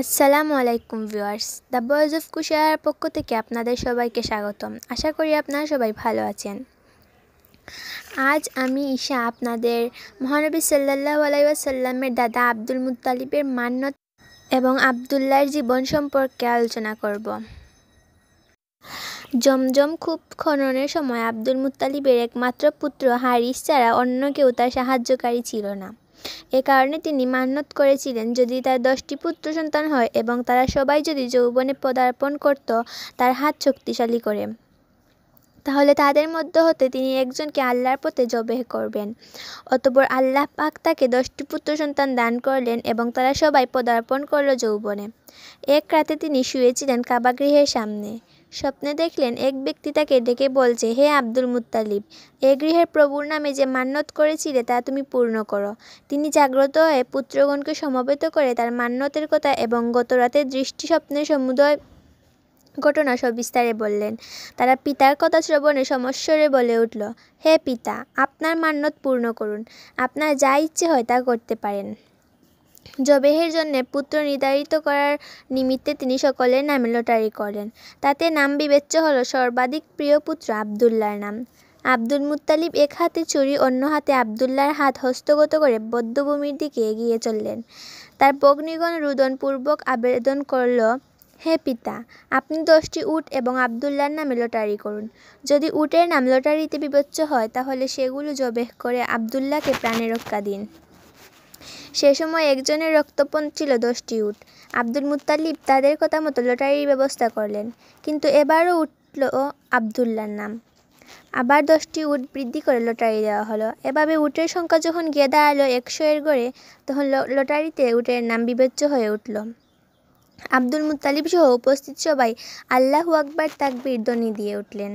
আসসালামু আলাইকুম viewers the boys of Kushiyar পক্ষ থেকে আপনাদের সবাইকে স্বাগতম আশা করি আপনারা সবাই ভালো আছেন আজ আমি ঈশা আপনাদের মহানবী সাল্লাহ আলাইসাল্লামের দাদা আব্দুল মুতালিবের মান্য এবং আবদুল্লাহর জীবন সম্পর্কে আলোচনা করব জমজম খুব খননের সময় আব্দুল মুতালিবের একমাত্র পুত্র হারিস ছাড়া অন্য কেউ তার সাহায্যকারী ছিল না এ কারণে তিনি মান্যত করেছিলেন যদি তার দশটি পুত্র সন্তান হয় এবং তারা সবাই যদি যৌবনে পদার্পণ করত তার হাত শক্তিশালী করে তাহলে তাদের মধ্য হতে তিনি একজনকে আল্লাহর পথে জবেহ করবেন অতপর আল্লাহ পাক তাকে দশটি পুত্র সন্তান দান করলেন এবং তারা সবাই পদার্পণ করল যৌবনে এক রাতে তিনি শুয়েছিলেন কাবাগৃহের সামনে স্বপ্নে দেখলেন এক ব্যক্তি তাকে ডেকে বলছে হে আব্দুল মুত্তালিব এ গৃহের প্রভুর নামে যে মান্যত করেছিলে তা তুমি পূর্ণ করো তিনি জাগ্রত হয়ে পুত্রগণকে সমবেত করে তার মান্যতের কথা এবং গত রাতে দৃষ্টি স্বপ্নের সমুদয় ঘটনা সবিস্তারে বললেন তারা পিতার কথা শ্রবণে সমস্বরে বলে উঠল হে পিতা আপনার মান্যত পূর্ণ করুন আপনার যা ইচ্ছে হয় তা করতে পারেন জবেহের জন্যে পুত্র নির্ধারিত করার নিমিত্তে তিনি সকলের নামে লটারি করেন তাতে নাম বিবেচ্য হলো সর্বাধিক প্রিয় পুত্র আবদুল্লার নাম আব্দুল মুতালিব এক হাতে ছুরি অন্য হাতে আবদুল্লার হাত হস্তগত করে বদ্ধভূমির দিকে এগিয়ে চললেন তার পগ্নিগণ রুদনপূর্বক আবেদন করল হে পিতা আপনি দশটি উট এবং আবদুল্লার নামে লটারি করুন যদি উটের নাম লটারিতে বিবেচ্য হয় তাহলে সেগুলো জবেহ করে আবদুল্লাকে প্রাণে রক্ষা দিন সে সময় একজনের রক্তপণ ছিল দশটি উট আব্দুল মুতালিব তাদের কথা মতো লটারির ব্যবস্থা করলেন কিন্তু এবারও উঠল আবদুল্লার নাম আবার দশটি উট বৃদ্ধি করে লটারি দেওয়া হলো এভাবে উটের সংখ্যা যখন গিয়ে দাঁড়ালো একশো এর গড়ে তখন লটারিতে উটের নাম বিবেচ্য হয়ে উঠল আব্দুল মুতালিব সহ উপস্থিত সবাই আল্লাহ আকবার তাকবির দনি দিয়ে উঠলেন